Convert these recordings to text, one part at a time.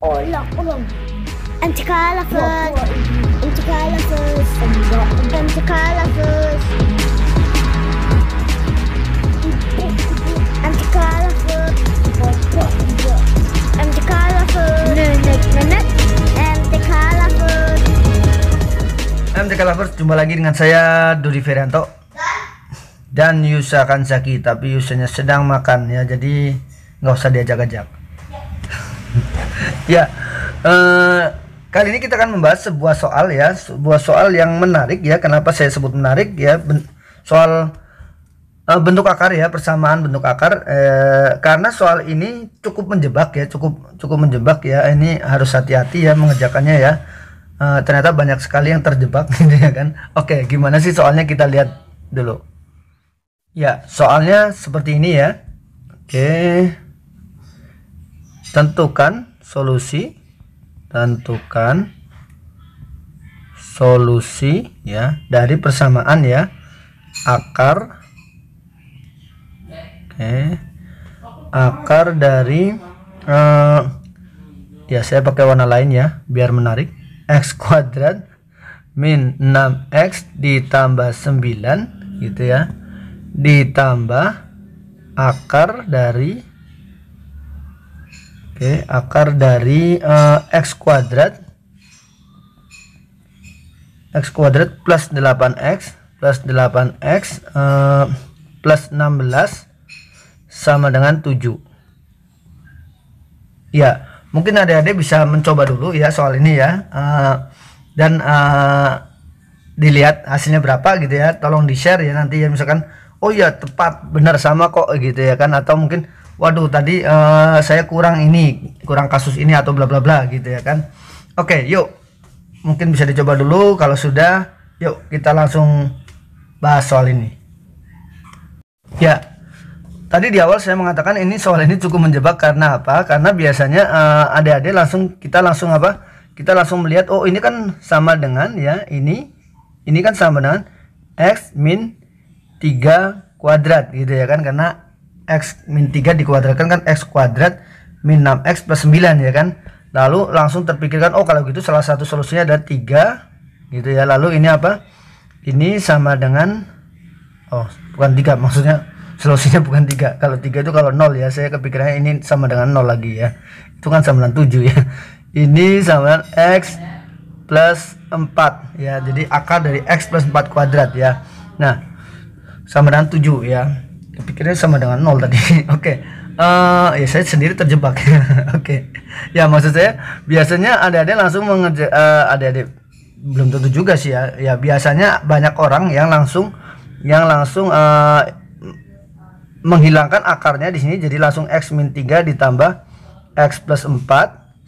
Hola, hola. انتقال فوز انتقال فوز انتقال فوز انتقال فوز انتقال فوز MTK Lovers, jumpa lagi dengan saya Dodi Ferianto dan Yusa Kansaki tapi Yusanya sedang makan ya jadi nggak usah diajak-ajak Ya, eh, kali ini kita akan membahas sebuah soal ya, sebuah soal yang menarik ya. Kenapa saya sebut menarik ya? Ben soal eh, bentuk akar ya, persamaan bentuk akar. Eh, karena soal ini cukup menjebak ya, cukup cukup menjebak ya. Ini harus hati-hati ya mengerjakannya ya. Eh, ternyata banyak sekali yang terjebak gitu ya kan. Oke, gimana sih soalnya kita lihat dulu. Ya, soalnya seperti ini ya. Oke. Tentukan solusi tentukan solusi ya dari persamaan ya akar oke okay, akar dari uh, ya saya pakai warna lain ya biar menarik x kuadrat min 6x ditambah 9 gitu ya ditambah akar dari Oke, akar dari uh, x kuadrat x kuadrat plus 8x plus 8x uh, eh, plus 16 sama dengan 7 ya mungkin adik-adik bisa mencoba dulu ya soal ini ya uh, dan uh, dilihat hasilnya berapa gitu ya tolong di share ya nanti ya misalkan oh ya tepat benar sama kok gitu ya kan atau mungkin waduh tadi uh, saya kurang ini kurang kasus ini atau bla bla bla gitu ya kan oke okay, yuk mungkin bisa dicoba dulu kalau sudah yuk kita langsung bahas soal ini ya tadi di awal saya mengatakan ini soal ini cukup menjebak karena apa karena biasanya uh, adik-adik langsung kita langsung apa kita langsung melihat oh ini kan sama dengan ya ini ini kan sama dengan x min 3 kuadrat gitu ya kan karena X min 3 dikuadratkan kan X kuadrat min 6X plus 9 ya kan lalu langsung terpikirkan oh kalau gitu salah satu solusinya ada 3 gitu ya lalu ini apa ini sama dengan oh bukan 3 maksudnya solusinya bukan 3 kalau 3 itu kalau 0 ya saya kepikirannya ini sama dengan 0 lagi ya itu kan sama dengan 7 ya ini sama dengan X plus 4 ya jadi akar dari X plus 4 kuadrat ya nah sama dengan 7 ya pikirnya sama dengan nol tadi oke okay. uh, eh, ya saya sendiri terjebak oke okay. ya maksud saya biasanya adik-adik langsung mengerja uh, adik-adik belum tentu juga sih ya ya biasanya banyak orang yang langsung yang langsung uh, menghilangkan akarnya di sini jadi langsung x min 3 ditambah x plus 4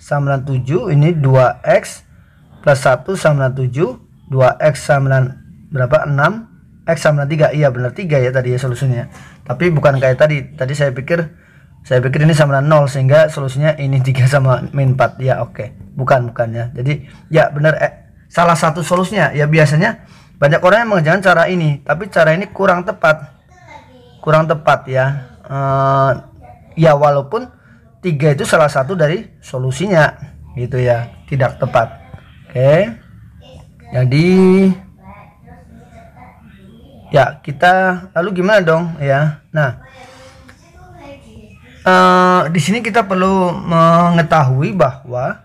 sama dengan 7 ini 2x plus 1 sama dengan 7 2x sama dengan berapa 6 X sama dengan 3 Iya benar 3 ya tadi ya solusinya tapi bukan kayak tadi tadi saya pikir saya pikir ini sama dengan 0 sehingga solusinya ini 3 sama min 4 ya oke okay. bukan bukan ya jadi ya benar eh, salah satu solusinya ya biasanya banyak orang yang mengerjakan cara ini tapi cara ini kurang tepat kurang tepat ya uh, ya walaupun tiga itu salah satu dari solusinya gitu ya tidak tepat oke okay. jadi ya kita lalu gimana dong ya nah uh, di sini kita perlu mengetahui bahwa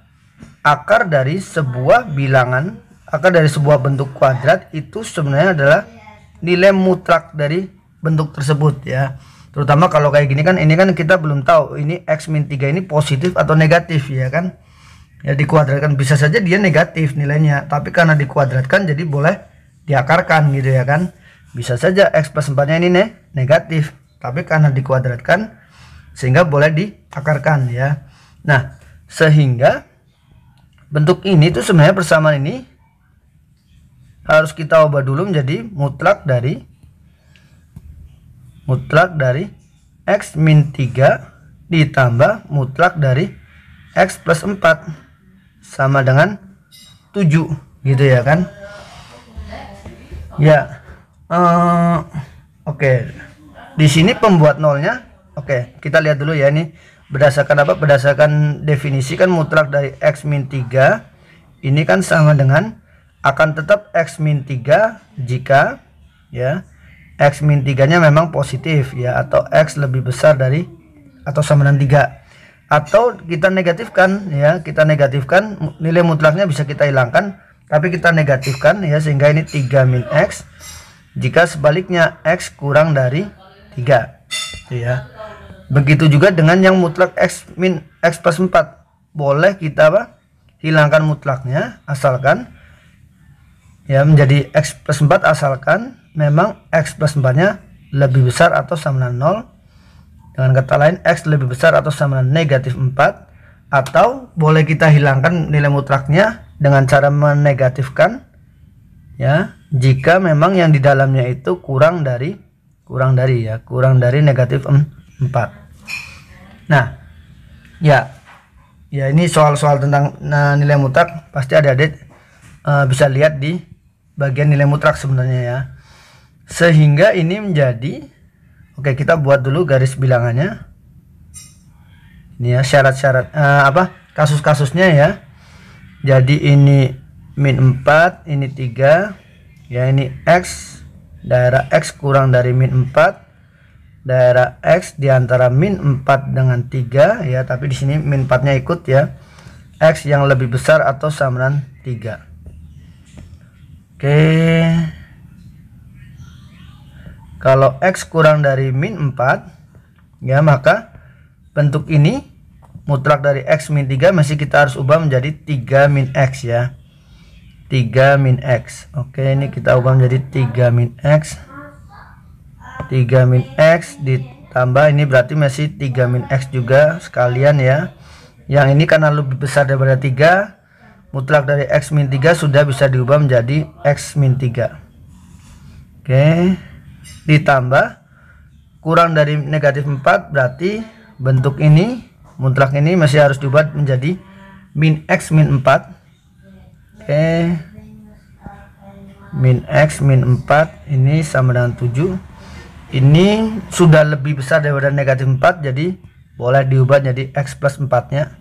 akar dari sebuah bilangan akar dari sebuah bentuk kuadrat itu sebenarnya adalah nilai mutlak dari bentuk tersebut ya terutama kalau kayak gini kan ini kan kita belum tahu ini x min 3 ini positif atau negatif ya kan ya dikuadratkan bisa saja dia negatif nilainya tapi karena dikuadratkan jadi boleh diakarkan gitu ya kan bisa saja x plus 4 nya ini nih negatif, tapi karena dikuadratkan sehingga boleh diakarkan ya. Nah, sehingga bentuk ini tuh sebenarnya persamaan ini harus kita ubah dulu menjadi mutlak dari mutlak dari x min 3 ditambah mutlak dari x plus 4 sama dengan 7 gitu ya kan ya Eh, oke okay. di sini pembuat nolnya oke okay, kita lihat dulu ya ini berdasarkan apa berdasarkan definisi kan mutlak dari x min 3 ini kan sama dengan akan tetap x min 3 jika ya x min 3 nya memang positif ya atau x lebih besar dari atau sama dengan 3 atau kita negatifkan ya kita negatifkan nilai mutlaknya bisa kita hilangkan tapi kita negatifkan ya sehingga ini 3 min x jika sebaliknya x kurang dari 3 ya begitu juga dengan yang mutlak x min x plus 4 boleh kita apa hilangkan mutlaknya asalkan ya menjadi x plus 4 asalkan memang x plus 4 nya lebih besar atau sama dengan 0 dengan kata lain x lebih besar atau sama dengan negatif 4 atau boleh kita hilangkan nilai mutlaknya dengan cara menegatifkan ya jika memang yang di dalamnya itu kurang dari kurang dari ya kurang dari negatif 4 nah ya ya ini soal-soal tentang nah, nilai mutlak pasti ada adik uh, bisa lihat di bagian nilai mutlak sebenarnya ya sehingga ini menjadi oke okay, kita buat dulu garis bilangannya ini ya syarat-syarat uh, apa kasus-kasusnya ya jadi ini min 4 ini 3 ya ini X daerah X kurang dari min 4 daerah X diantara min 4 dengan 3 ya tapi di sini min 4 nya ikut ya X yang lebih besar atau sama dengan 3 Oke kalau X kurang dari min 4 ya maka bentuk ini mutlak dari X min 3 masih kita harus ubah menjadi 3 min X ya 3 min X oke ini kita ubah menjadi 3 min X 3 min X ditambah ini berarti masih 3 min X juga sekalian ya yang ini karena lebih besar daripada 3 mutlak dari X min 3 sudah bisa diubah menjadi X min 3 oke ditambah kurang dari negatif 4 berarti bentuk ini mutlak ini masih harus diubah menjadi min X min 4 Oke. min X min 4 ini sama dengan 7 ini sudah lebih besar daripada negatif 4 jadi boleh diubah jadi X plus 4 nya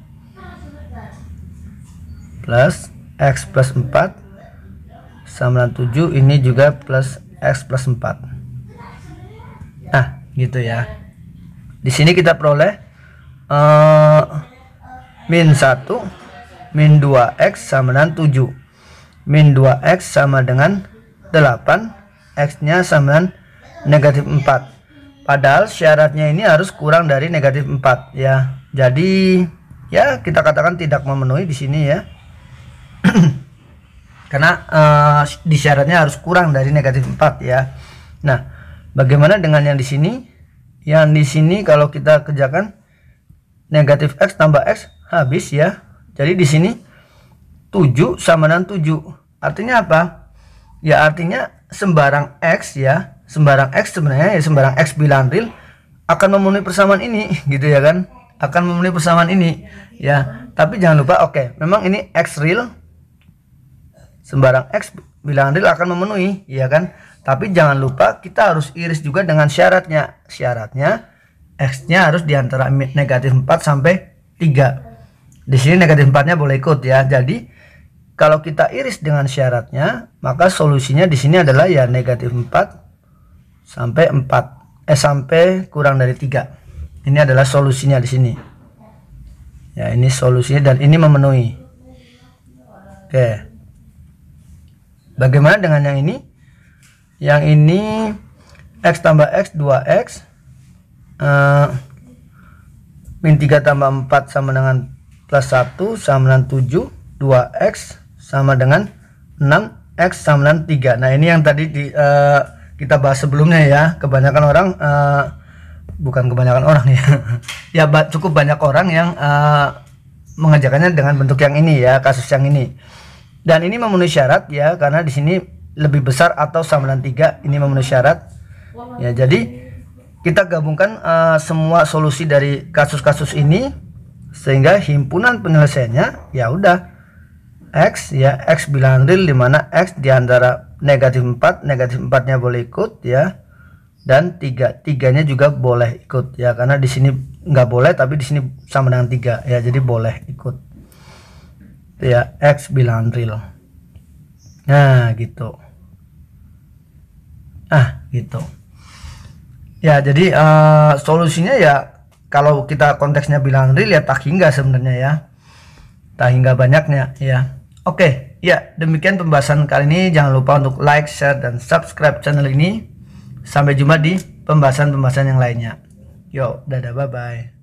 plus X plus 4 sama dengan 7 ini juga plus X plus 4 nah gitu ya di sini kita peroleh uh, min 1 min 2x sama dengan 7 min 2x sama dengan 8 x nya sama dengan negatif 4 padahal syaratnya ini harus kurang dari negatif 4 ya jadi ya kita katakan tidak memenuhi di sini ya karena uh, di syaratnya harus kurang dari negatif 4 ya nah bagaimana dengan yang di sini yang di sini kalau kita kerjakan negatif x tambah x habis ya jadi di sini 7 sama dengan 7. Artinya apa? Ya artinya sembarang X ya, sembarang X sebenarnya ya sembarang X bilangan real akan memenuhi persamaan ini gitu ya kan. Akan memenuhi persamaan ini ya. Tapi jangan lupa oke, okay, memang ini X real sembarang X bilangan real akan memenuhi ya kan. Tapi jangan lupa kita harus iris juga dengan syaratnya. Syaratnya X-nya harus diantara negatif 4 sampai 3 di sini negatif 4-nya boleh ikut ya. Jadi kalau kita iris dengan syaratnya, maka solusinya di sini adalah ya negatif 4 sampai 4 eh sampai kurang dari 3. Ini adalah solusinya di sini. Ya, ini solusinya dan ini memenuhi. Oke. Bagaimana dengan yang ini? Yang ini x tambah x 2x uh, eh, min 3 tambah 4 sama dengan plus 1 sama dengan 7 2x sama dengan 6x sama dengan 3 nah ini yang tadi di, uh, kita bahas sebelumnya ya kebanyakan orang uh, bukan kebanyakan orang ya ya ba cukup banyak orang yang uh, eh, mengerjakannya dengan bentuk yang ini ya kasus yang ini dan ini memenuhi syarat ya karena di sini lebih besar atau sama dengan 3 ini memenuhi syarat ya jadi kita gabungkan uh, semua solusi dari kasus-kasus ini sehingga himpunan penyelesaiannya ya udah X ya X bilangan real dimana X diantara negatif 4 negatif 4 nya boleh ikut ya dan tiga tiganya juga boleh ikut ya karena di sini nggak boleh tapi di sini sama dengan tiga ya jadi boleh ikut ya X bilangan real nah gitu ah gitu ya jadi uh, solusinya ya kalau kita konteksnya bilang real ya tak hingga sebenarnya ya tak hingga banyaknya ya oke okay, ya demikian pembahasan kali ini jangan lupa untuk like share dan subscribe channel ini sampai jumpa di pembahasan-pembahasan yang lainnya yo dadah bye bye